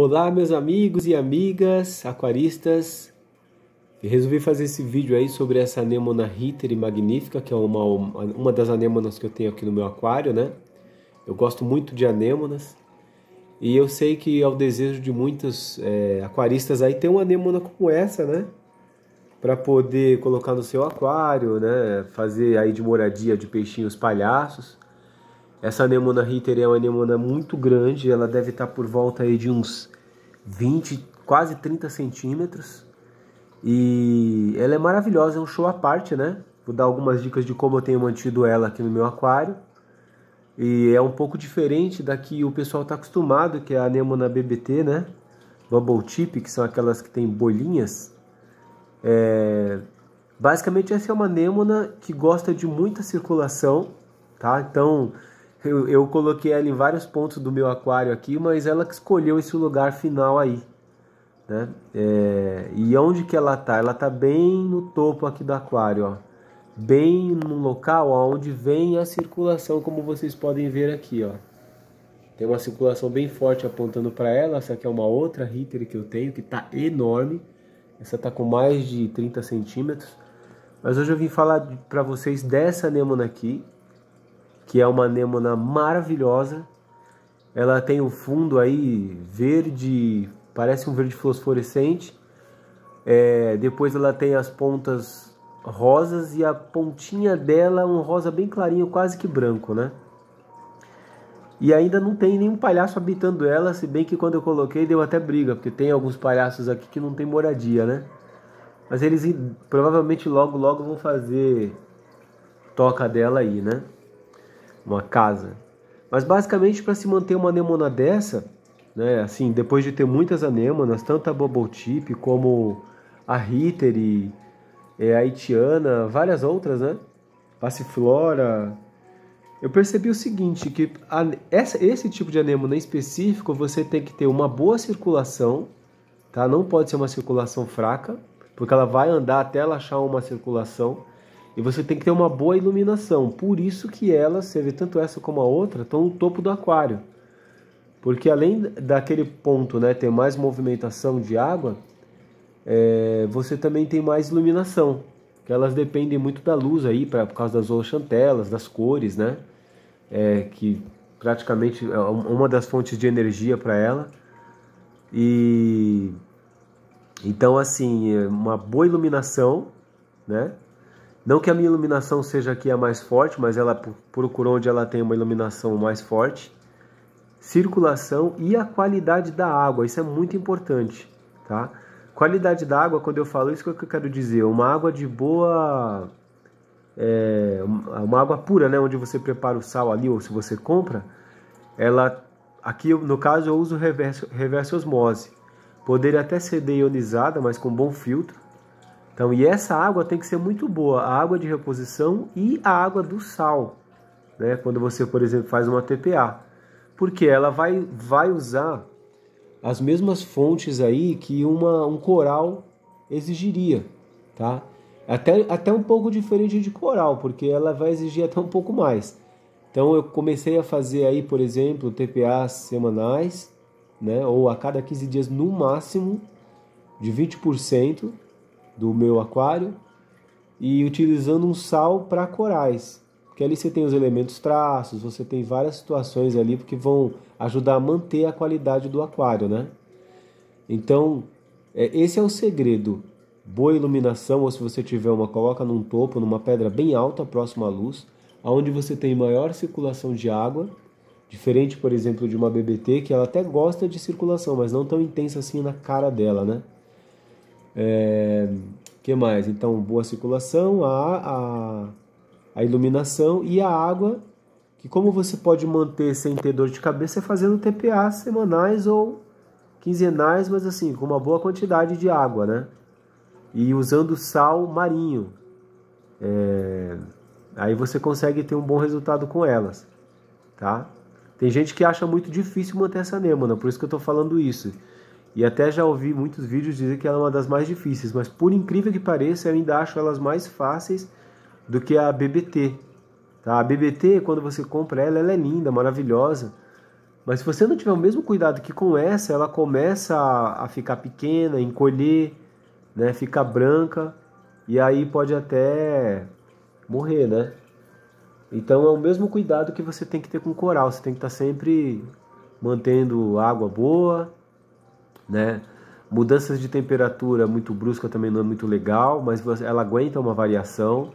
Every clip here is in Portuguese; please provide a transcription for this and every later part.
Olá, meus amigos e amigas aquaristas. Eu resolvi fazer esse vídeo aí sobre essa anêmona Ritter magnífica, que é uma, uma das anêmonas que eu tenho aqui no meu aquário, né? Eu gosto muito de anêmonas. E eu sei que é o desejo de muitos é, aquaristas aí ter uma anêmona como essa, né? Para poder colocar no seu aquário, né? Fazer aí de moradia de peixinhos palhaços. Essa anemona Ritter é uma anemona muito grande, ela deve estar por volta aí de uns 20, quase 30 centímetros. E ela é maravilhosa, é um show à parte, né? Vou dar algumas dicas de como eu tenho mantido ela aqui no meu aquário. E é um pouco diferente da que o pessoal está acostumado, que é a anemona BBT, né? Bubble tip, que são aquelas que tem bolinhas. É... Basicamente essa é uma anemona que gosta de muita circulação, tá? Então eu, eu coloquei em vários pontos do meu aquário aqui, mas ela que escolheu esse lugar final aí. Né? É, e onde que ela tá? Ela tá bem no topo aqui do aquário, ó. Bem no local onde vem a circulação, como vocês podem ver aqui, ó. Tem uma circulação bem forte apontando para ela. Essa aqui é uma outra hitter que eu tenho, que tá enorme. Essa tá com mais de 30 centímetros. Mas hoje eu vim falar para vocês dessa anêmona aqui, que é uma anêmona maravilhosa. Ela tem o um fundo aí verde, parece um verde fosforescente. É, depois ela tem as pontas rosas e a pontinha dela um rosa bem clarinho, quase que branco, né? E ainda não tem nenhum palhaço habitando ela, se bem que quando eu coloquei deu até briga, porque tem alguns palhaços aqui que não tem moradia, né? Mas eles provavelmente logo logo vão fazer toca dela aí, né? uma casa. Mas basicamente para se manter uma anemona dessa, né, assim, depois de ter muitas anêmonas, tanto a bubble como a Ritteri, é, a haitiana, várias outras, né? Passiflora. Eu percebi o seguinte, que a, essa, esse tipo de anêmona em específico, você tem que ter uma boa circulação, tá? Não pode ser uma circulação fraca, porque ela vai andar até ela achar uma circulação. E você tem que ter uma boa iluminação. Por isso que ela, você vê tanto essa como a outra, estão no topo do aquário. Porque além daquele ponto né, ter mais movimentação de água, é, você também tem mais iluminação. Que elas dependem muito da luz aí, pra, por causa das oxantelas, das cores, né? É, que praticamente é uma das fontes de energia para ela. E então assim, é uma boa iluminação, né? Não que a minha iluminação seja aqui a mais forte, mas ela procurou onde ela tem uma iluminação mais forte. Circulação e a qualidade da água, isso é muito importante, tá? Qualidade da água, quando eu falo isso, o que eu quero dizer? Uma água de boa. É, uma água pura, né? Onde você prepara o sal ali, ou se você compra, ela. Aqui, no caso, eu uso reverso, reverso osmose. Poderia até ser deionizada, mas com bom filtro então, e essa água tem que ser muito boa, a água de reposição e a água do sal, né? Quando você, por exemplo, faz uma TPA, porque ela vai, vai usar as mesmas fontes aí que uma, um coral exigiria, tá? Até, até um pouco diferente de coral, porque ela vai exigir até um pouco mais. Então eu comecei a fazer aí, por exemplo, TPAs semanais, né, ou a cada 15 dias no máximo, de 20%, do meu aquário e utilizando um sal para corais, porque ali você tem os elementos traços, você tem várias situações ali que vão ajudar a manter a qualidade do aquário, né? Então, é, esse é o segredo. Boa iluminação, ou se você tiver uma, coloca num topo, numa pedra bem alta, próxima à luz, aonde você tem maior circulação de água, diferente, por exemplo, de uma BBT, que ela até gosta de circulação, mas não tão intensa assim na cara dela, né? É, que mais? Então, boa circulação, a, a, a iluminação e a água, que como você pode manter sem ter dor de cabeça é fazendo TPA semanais ou quinzenais, mas assim, com uma boa quantidade de água, né? E usando sal marinho. É, aí você consegue ter um bom resultado com elas, tá? Tem gente que acha muito difícil manter essa anêmona, por isso que eu estou falando isso. E até já ouvi muitos vídeos dizer que ela é uma das mais difíceis, mas por incrível que pareça, eu ainda acho elas mais fáceis do que a BBT. Tá? A BBT, quando você compra ela, ela é linda, maravilhosa. Mas se você não tiver o mesmo cuidado que com essa, ela começa a, a ficar pequena, encolher, né? fica branca e aí pode até morrer, né? Então é o mesmo cuidado que você tem que ter com o coral, você tem que estar sempre mantendo água boa, né? Mudanças de temperatura muito brusca também não é muito legal, mas ela aguenta uma variação.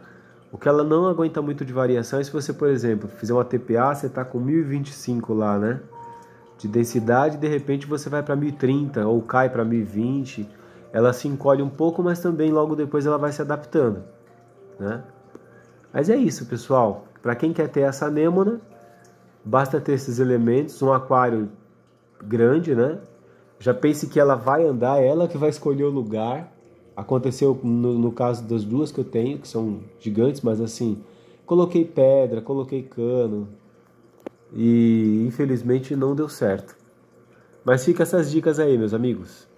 O que ela não aguenta muito de variação é se você, por exemplo, fizer uma TPA, você está com 1025 lá, né? De densidade, de repente você vai para 1030 ou cai para 1020. Ela se encolhe um pouco, mas também logo depois ela vai se adaptando, né? Mas é isso, pessoal. Para quem quer ter essa anêmona, basta ter esses elementos, um aquário grande, né? já pense que ela vai andar, ela que vai escolher o lugar. Aconteceu no, no caso das duas que eu tenho, que são gigantes, mas assim, coloquei pedra, coloquei cano e infelizmente não deu certo. Mas fica essas dicas aí, meus amigos.